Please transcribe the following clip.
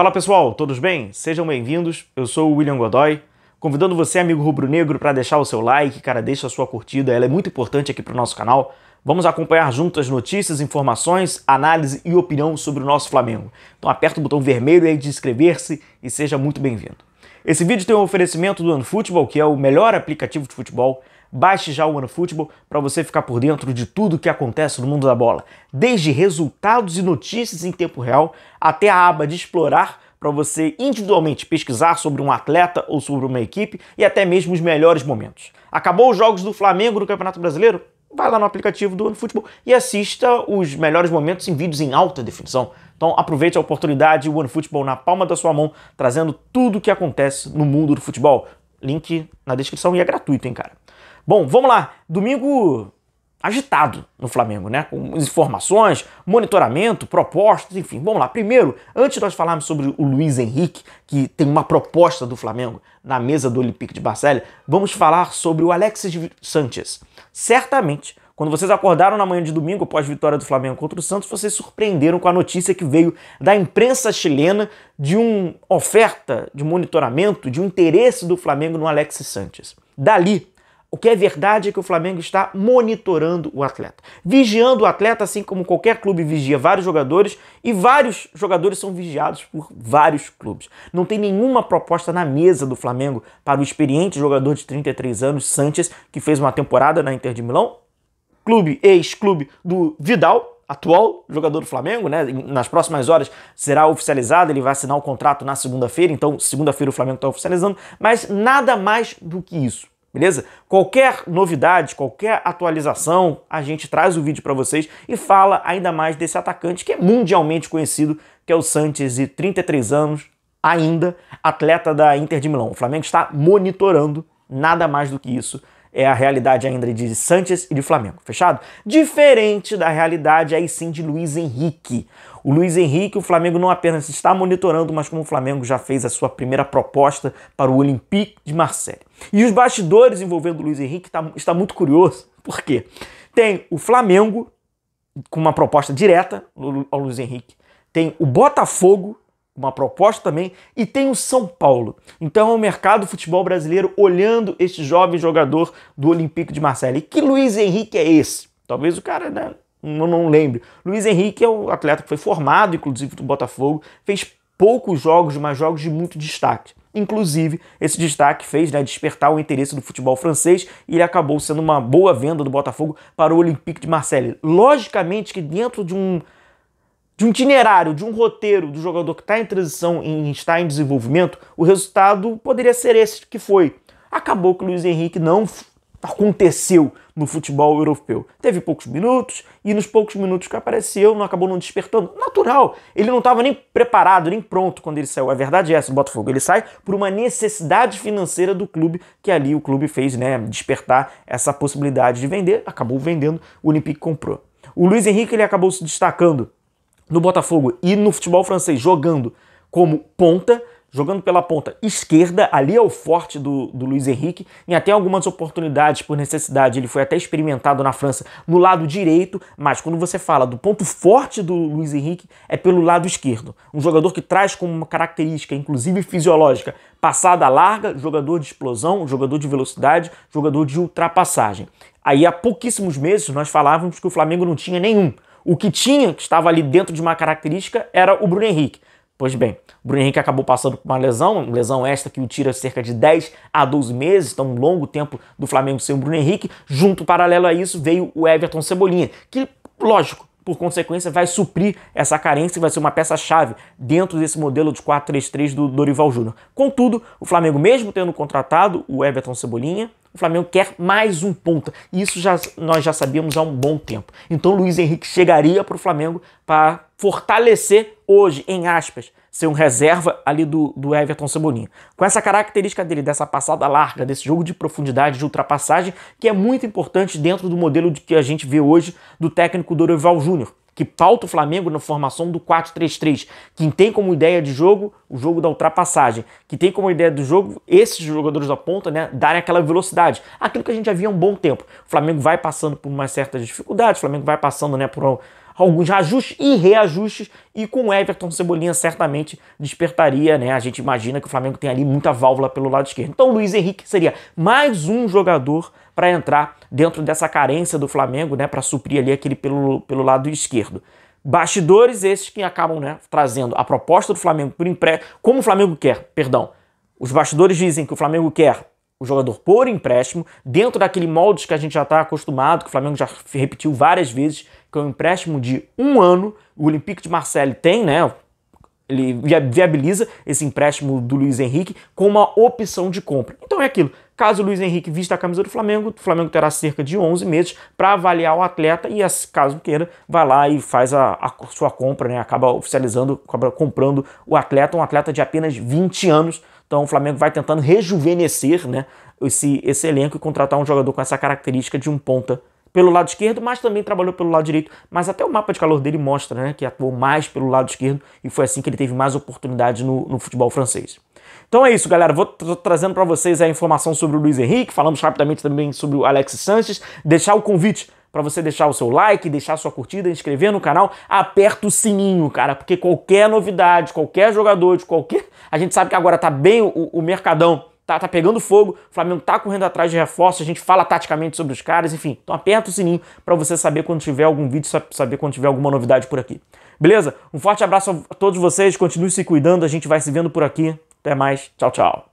Fala pessoal, todos bem? Sejam bem-vindos. Eu sou o William Godoy, convidando você, amigo rubro-negro, para deixar o seu like, cara, deixa a sua curtida, ela é muito importante aqui para o nosso canal. Vamos acompanhar juntos as notícias, informações, análise e opinião sobre o nosso Flamengo. Então aperta o botão vermelho aí de inscrever-se e seja muito bem-vindo. Esse vídeo tem um oferecimento do OneFootball, que é o melhor aplicativo de futebol Baixe já o OneFootball para você ficar por dentro de tudo o que acontece no mundo da bola, desde resultados e notícias em tempo real até a aba de explorar para você individualmente pesquisar sobre um atleta ou sobre uma equipe e até mesmo os melhores momentos. Acabou os jogos do Flamengo no Campeonato Brasileiro? Vai lá no aplicativo do OneFootball e assista os melhores momentos em vídeos em alta definição. Então aproveite a oportunidade o OneFootball na palma da sua mão, trazendo tudo o que acontece no mundo do futebol. Link na descrição e é gratuito, hein, cara. Bom, vamos lá. Domingo agitado no Flamengo, né? Com informações, monitoramento, propostas, enfim. Vamos lá. Primeiro, antes de nós falarmos sobre o Luiz Henrique, que tem uma proposta do Flamengo na mesa do Olympique de Marselha, vamos falar sobre o Alexis Sanchez. Certamente, quando vocês acordaram na manhã de domingo após vitória do Flamengo contra o Santos, vocês surpreenderam com a notícia que veio da imprensa chilena de uma oferta de monitoramento, de um interesse do Flamengo no Alexis Sanchez. Dali, o que é verdade é que o Flamengo está monitorando o atleta, vigiando o atleta, assim como qualquer clube vigia vários jogadores, e vários jogadores são vigiados por vários clubes. Não tem nenhuma proposta na mesa do Flamengo para o experiente jogador de 33 anos, Sanches, que fez uma temporada na Inter de Milão, clube, ex-clube do Vidal, atual jogador do Flamengo, né? Nas próximas horas será oficializado, ele vai assinar o contrato na segunda-feira, então segunda-feira o Flamengo está oficializando, mas nada mais do que isso beleza? Qualquer novidade, qualquer atualização, a gente traz o vídeo para vocês e fala ainda mais desse atacante que é mundialmente conhecido, que é o Sanches, de 33 anos, ainda atleta da Inter de Milão. O Flamengo está monitorando nada mais do que isso é a realidade ainda de Sanches e de Flamengo, fechado? Diferente da realidade aí sim de Luiz Henrique. O Luiz Henrique, o Flamengo não apenas está monitorando, mas como o Flamengo já fez a sua primeira proposta para o Olympique de Marseille. E os bastidores envolvendo o Luiz Henrique tá, está muito curioso. Por quê? Tem o Flamengo com uma proposta direta ao Luiz Henrique, tem o Botafogo uma proposta também, e tem o São Paulo. Então é o mercado do futebol brasileiro olhando este jovem jogador do Olympique de Marseille. E que Luiz Henrique é esse? Talvez o cara né, não, não lembre. Luiz Henrique é o atleta que foi formado, inclusive, do Botafogo, fez poucos jogos, mas jogos de muito destaque. Inclusive, esse destaque fez né, despertar o interesse do futebol francês e ele acabou sendo uma boa venda do Botafogo para o Olympique de Marseille. Logicamente que dentro de um de um itinerário, de um roteiro do jogador que está em transição e está em desenvolvimento, o resultado poderia ser esse que foi. Acabou que o Luiz Henrique não aconteceu no futebol europeu. Teve poucos minutos e nos poucos minutos que apareceu, não acabou não despertando. Natural, ele não estava nem preparado, nem pronto quando ele saiu. A verdade é essa, o Botafogo, ele sai por uma necessidade financeira do clube, que ali o clube fez, né, despertar essa possibilidade de vender, acabou vendendo, o Olympique comprou. O Luiz Henrique ele acabou se destacando no Botafogo e no futebol francês jogando como ponta, jogando pela ponta esquerda, ali é o forte do, do Luiz Henrique. Em até algumas oportunidades, por necessidade, ele foi até experimentado na França no lado direito, mas quando você fala do ponto forte do Luiz Henrique, é pelo lado esquerdo. Um jogador que traz como uma característica, inclusive fisiológica, passada larga, jogador de explosão, jogador de velocidade, jogador de ultrapassagem. Aí há pouquíssimos meses nós falávamos que o Flamengo não tinha nenhum. O que tinha, que estava ali dentro de uma característica, era o Bruno Henrique. Pois bem, o Bruno Henrique acabou passando por uma lesão, uma lesão esta que o tira cerca de 10 a 12 meses, então um longo tempo do Flamengo sem o Bruno Henrique. Junto, paralelo a isso, veio o Everton Cebolinha, que, lógico, por consequência, vai suprir essa carência e vai ser uma peça-chave dentro desse modelo de 4-3-3 do Dorival Júnior. Contudo, o Flamengo, mesmo tendo contratado o Everton Cebolinha, o Flamengo quer mais um ponta. E isso já, nós já sabíamos há um bom tempo. Então Luiz Henrique chegaria para o Flamengo para fortalecer hoje, em aspas, ser um reserva ali do, do Everton Cebolinha. Com essa característica dele, dessa passada larga, desse jogo de profundidade, de ultrapassagem, que é muito importante dentro do modelo de que a gente vê hoje do técnico Dorival Júnior que pauta o Flamengo na formação do 4-3-3, que tem como ideia de jogo o jogo da ultrapassagem, que tem como ideia do jogo esses jogadores da ponta, né, darem aquela velocidade, aquilo que a gente já via há um bom tempo. O Flamengo vai passando por umas certas dificuldades, o Flamengo vai passando, né, por um, alguns ajustes e reajustes, e com o Everton Cebolinha certamente despertaria, né? A gente imagina que o Flamengo tem ali muita válvula pelo lado esquerdo. Então o Luiz Henrique seria mais um jogador para entrar dentro dessa carência do Flamengo, né? Para suprir ali aquele pelo, pelo lado esquerdo bastidores esses que acabam né, trazendo a proposta do Flamengo por empréstimo, como o Flamengo quer, perdão. Os bastidores dizem que o Flamengo quer o jogador por empréstimo, dentro daquele moldes que a gente já está acostumado, que o Flamengo já repetiu várias vezes, que é um empréstimo de um ano. O Olympique de Marseille tem, né? Ele viabiliza esse empréstimo do Luiz Henrique com uma opção de compra. Então é aquilo. Caso o Luiz Henrique vista a camisa do Flamengo, o Flamengo terá cerca de 11 meses para avaliar o atleta e, caso queira, vai lá e faz a, a sua compra, né? acaba oficializando, acaba comprando o atleta, um atleta de apenas 20 anos. Então o Flamengo vai tentando rejuvenescer né, esse, esse elenco e contratar um jogador com essa característica de um ponta pelo lado esquerdo, mas também trabalhou pelo lado direito. Mas até o mapa de calor dele mostra né, que atuou mais pelo lado esquerdo e foi assim que ele teve mais oportunidades no, no futebol francês. Então é isso, galera. Vou trazendo para vocês a informação sobre o Luiz Henrique. Falamos rapidamente também sobre o Alex Sanches. Deixar o convite para você deixar o seu like, deixar sua curtida, inscrever no canal, aperta o sininho, cara, porque qualquer novidade, qualquer jogador de qualquer, a gente sabe que agora tá bem o, o mercadão tá, tá pegando fogo, o Flamengo tá correndo atrás de reforços, a gente fala taticamente sobre os caras, enfim. Então aperta o sininho para você saber quando tiver algum vídeo, saber quando tiver alguma novidade por aqui. Beleza? Um forte abraço a todos vocês, continue se cuidando, a gente vai se vendo por aqui. Até mais, tchau, tchau.